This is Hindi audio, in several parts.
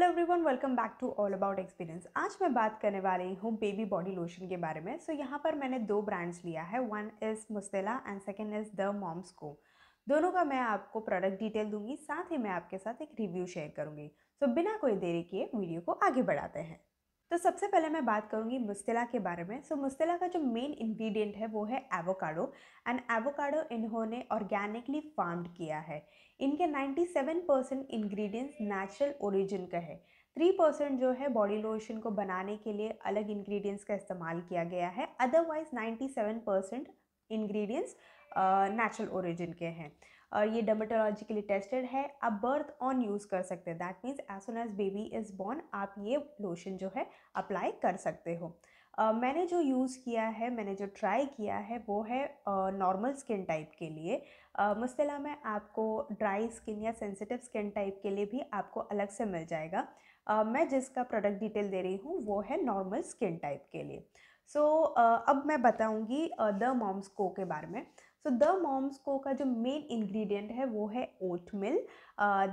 Hello everyone welcome back to all about experience आज मैं बात करने वाली हूँ बेबी बॉडी लोशन के बारे में सो so, यहाँ पर मैंने दो ब्रांड्स लिया है one is Mustela and second is the Moms Co दोनों का मैं आपको प्रोडक्ट डिटेल दूंगी साथ ही मैं आपके साथ एक रिव्यू शेयर करूंगी सो so, बिना कोई देरी किए वीडियो को आगे बढ़ाते हैं तो सबसे पहले मैं बात करूँगी मुस्तिला के बारे में सो so, मुस्तिला का जो मेन इंग्रेडिएंट है वो है एवोकाडो एंड एवोकाडो इन्होंने ऑर्गेनिकली फार्म्ड किया है इनके 97 परसेंट इन्ग्रीडियंट्स नेचुरल ओरिजिन का है थ्री परसेंट जो है बॉडी लोशन को बनाने के लिए अलग इंग्रेडिएंट्स का इस्तेमाल किया गया है otherwise ninety percent ingredients natural origin के हैं और ये डर्मेटोलॉजिकली टेस्टेड है आप बर्थ ऑन यूज़ कर सकते हैं that means as soon as baby is born आप ये लोशन जो है अप्लाई कर सकते हो Uh, मैंने जो यूज़ किया है मैंने जो ट्राई किया है वो है नॉर्मल स्किन टाइप के लिए uh, मुस्तला में आपको ड्राई स्किन या सेंसिटिव स्किन टाइप के लिए भी आपको अलग से मिल जाएगा uh, मैं जिसका प्रोडक्ट डिटेल दे रही हूँ वो है नॉर्मल स्किन टाइप के लिए सो so, अब मैं बताऊँगी द मॉम्स को के बारे में सो द मॉम्स को का जो मेन इंग्रेडिएंट है वो है oat milk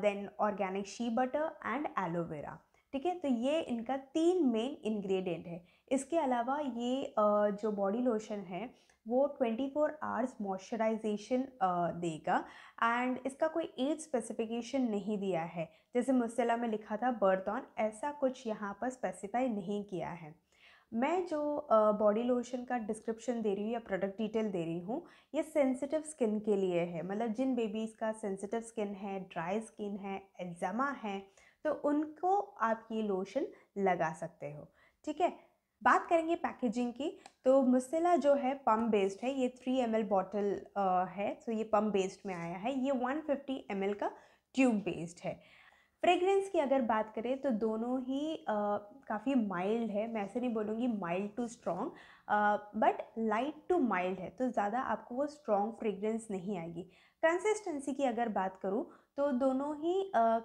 then organic shea butter and aloe ठीक है तो ये इनका तीन मेन इंग्रेडिएंट है इसके अलावा ये uh, जो बॉडी लोशन है वो 24 फोर आवर्स मॉइस्चराइजेशन देगा एंड इसका कोई एज स्पेसिफिकेशन नहीं दिया है जैसे मुस्ला में लिखा था बर्थ ऑन ऐसा कुछ यहाँ पर स्पेसिफाई नहीं किया है मैं जो बॉडी लोशन का डिस्क्रिप्शन दे रही हूँ या प्रोडक्ट डिटेल दे रही हूँ ये सेंसिटिव स्किन के लिए है मतलब जिन बेबीज़ का सेंसिटिव स्किन है ड्राई स्किन है एग्जामा है तो उनको आप ये लोशन लगा सकते हो ठीक है बात करेंगे पैकेजिंग की तो मुस्तिला जो है पम्प बेस्ड है ये थ्री एम एल बॉटल है तो ये पम्प बेस्ड में आया है ये वन फिफ्टी एम एल का ट्यूब बेस्ड है फ्रेगरेंस की अगर बात करें तो दोनों ही काफ़ी माइल्ड है मैं ऐसे नहीं बोलूँगी mild to strong but light to mild है तो ज़्यादा आपको वो स्ट्रॉन्ग फ्रेगरेंस नहीं आएगी कंसिस्टेंसी की अगर बात करूँ तो दोनों ही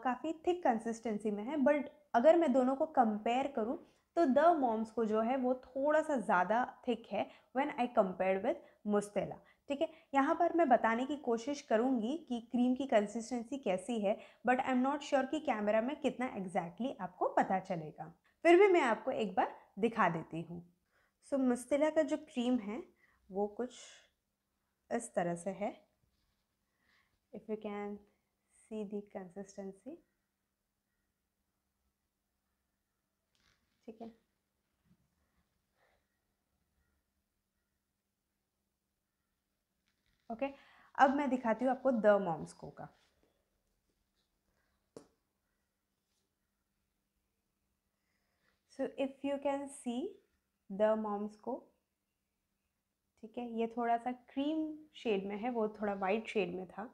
काफ़ी थिक कंसिस्टेंसी में है बट अगर मैं दोनों को कंपेयर करूँ तो द मॉम्स को जो है वो थोड़ा सा ज़्यादा थिक है when I compare with Mustela ठीक है यहाँ पर मैं बताने की कोशिश करूँगी कि क्रीम की कंसिस्टेंसी कैसी है but I am not sure कि कैमरा में कितना एग्जैक्टली exactly आपको पता चलेगा फिर भी मैं आपको एक बार दिखा देती हूँ सो so, मुस्तिला का जो क्रीम है वो कुछ इस तरह से है if you can see the consistency ठीक है ओके अब मैं दिखाती हूँ आपको द मॉम्स को का so if you can see the Moms Co ठीक है ये थोड़ा सा क्रीम शेड में है वो थोड़ा वाइट शेड में था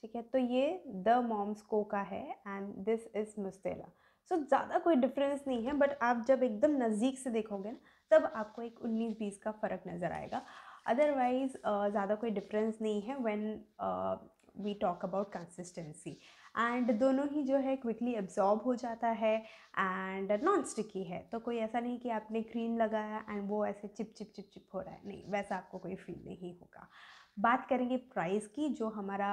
ठीक है तो ये द मॉम्स को का है and this is Mustela so ज़्यादा कोई डिफरेंस नहीं है बट आप जब एकदम नज़दीक से देखोगे ना तब आपको एक उन्नीस बीस का फ़र्क नज़र आएगा अदरवाइज़ ज़्यादा कोई डिफरेंस नहीं है when we talk about consistency and दोनों ही जो है क्विकली एब्जॉर्ब हो जाता है एंड नॉन स्टिकी है तो कोई ऐसा नहीं कि आपने क्रीम लगाया एंड वो ऐसे चिप चिप चिप चिप हो रहा है नहीं वैसा आपको कोई फील नहीं होगा बात करेंगे प्राइस की जो हमारा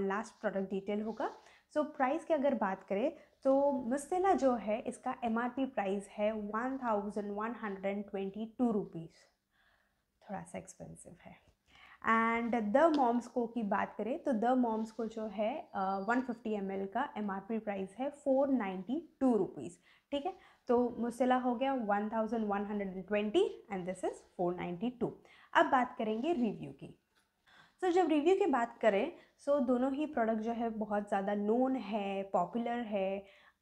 लास्ट प्रोडक्ट डिटेल होगा सो so, प्राइस की अगर बात करें तो मुस्तिला जो है इसका एम प्राइस है one thousand one hundred and twenty two rupees थोड़ा सा एक्सपेंसिव है एंड द मॉम्स को की बात करें तो द मॉम्स को जो है वन फिफ्टी एम का एम प्राइस है फ़ोर नाइन्टी टू रुपीज़ ठीक है तो मुसला हो गया one thousand one hundred and twenty and this is four ninety two अब बात करेंगे रिव्यू की सो so, जब रिव्यू की बात करें सो so दोनों ही प्रोडक्ट जो है बहुत ज़्यादा नोन है पॉपुलर है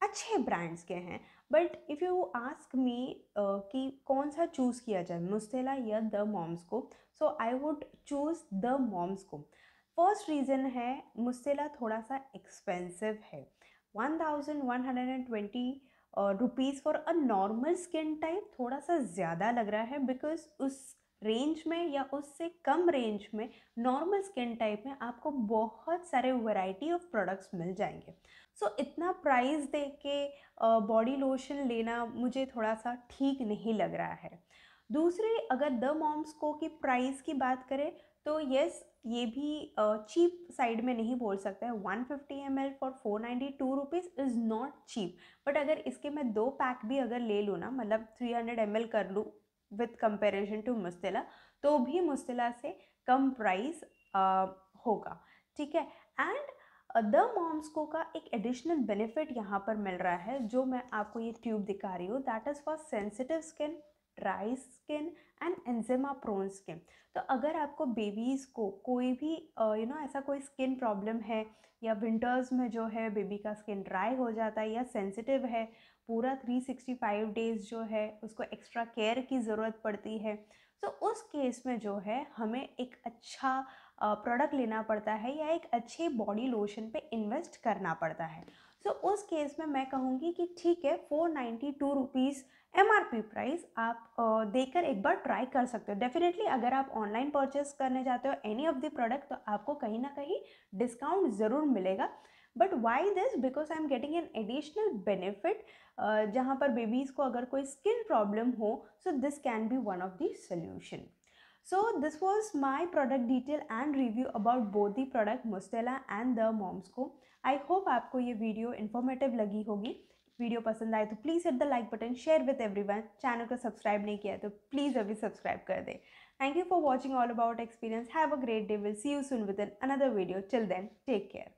अच्छे ब्रांड्स के हैं but if you ask me कि कौन सा चूज़ किया जाए मुस्तेला या the Moms Co so I would choose the Moms Co first reason है मुस्तेला थोड़ा सा एक्सपेंसिव है one thousand one hundred and twenty rupees for a normal skin type थोड़ा सा ज़्यादा लग रहा है बिकॉज उस रेंज में या उससे कम रेंज में नॉर्मल स्किन टाइप में आपको बहुत सारे वैरायटी ऑफ प्रोडक्ट्स मिल जाएंगे सो so, इतना प्राइस दे के बॉडी लोशन लेना मुझे थोड़ा सा ठीक नहीं लग रहा है दूसरी अगर द मॉम्स को की प्राइस की बात करें तो यस ये भी चीप साइड में नहीं बोल सकता है one fifty M L for four ninety two rupees is not cheap but अगर इसके मैं दो पैक भी अगर ले लूँ ना मतलब थ्री हंड्रेड एम एल कर लूँ विथ कंपेरिजन टू मुस्तला तो भी मुस्तला से कम प्राइस होगा ठीक है एंड द मॉम्सको का एक एडिशनल बेनिफिट यहाँ पर मिल रहा है जो मैं आपको ये ट्यूब दिखा रही हूँ that is for sensitive skin dry skin and eczema prone skin तो अगर आपको बेबीज़ को कोई भी यू नो ऐसा कोई स्किन प्रॉब्लम है या विंटर्स में जो है बेबी का स्किन ड्राई हो जाता है या सेंसिटिव है पूरा 365 डेज़ जो है उसको एक्स्ट्रा केयर की ज़रूरत पड़ती है तो उस केस में जो है हमें एक अच्छा प्रोडक्ट लेना पड़ता है या एक अच्छे बॉडी लोशन पे इन्वेस्ट करना पड़ता है सो उस केस में मैं कहूँगी कि ठीक है four ninety two rupees M R P price आप देकर एक बार ट्राई कर सकते हो डेफिनेटली अगर आप ऑनलाइन परचेस करने जाते हो एनी ऑफ द प्रोडक्ट तो आपको कहीं ना कहीं डिस्काउंट ज़रूर मिलेगा but why this because I am getting an additional benefit जहाँ पर बेबीज़ को अगर कोई स्किन प्रॉब्लम हो so this can be one of the solution So this was my product detail and review about both the product Mustela and the Momsco. I hope आपको ये वीडियो इन्फॉर्मेटिव लगी होगी वीडियो पसंद आए तो please hit the like button share with everyone channel को सब्सक्राइब नहीं किया है तो प्लीज़ अभी सब्सक्राइब कर दें thank you for watching all about experience have a great day will see you soon with an another video till then take care